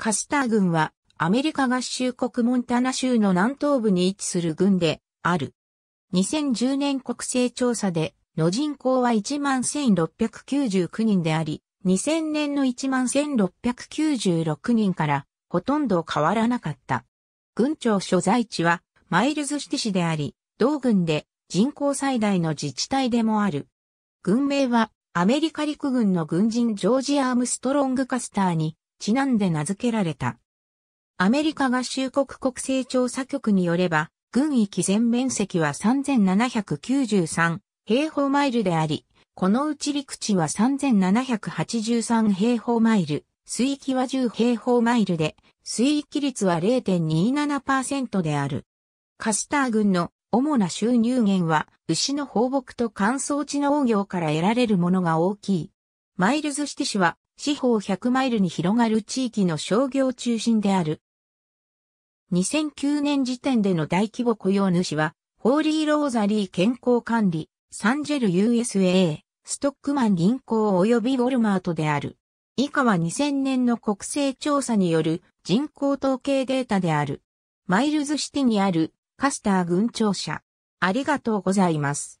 カスター軍はアメリカ合衆国モンタナ州の南東部に位置する軍である。2010年国勢調査での人口は11,699人であり、2000年の11,696人からほとんど変わらなかった。軍庁所在地はマイルズシティ市であり、同軍で人口最大の自治体でもある。軍名はアメリカ陸軍の軍人ジョージ・アームストロング・カスターにちなんで名付けられた。アメリカ合衆国国勢調査局によれば、軍域全面積は3793平方マイルであり、このうち陸地は3783平方マイル、水域は10平方マイルで、水域率は0.27%である。カスター軍の主な収入源は、牛の放牧と乾燥地農業から得られるものが大きい。マイルズシティ市は、四方100マイルに広がる地域の商業中心である。2009年時点での大規模雇用主は、ホーリー・ローザリー健康管理、サンジェル USA、ストックマン銀行及びウォルマートである。以下は2000年の国勢調査による人口統計データである。マイルズシティにあるカスター軍庁舎。ありがとうございます。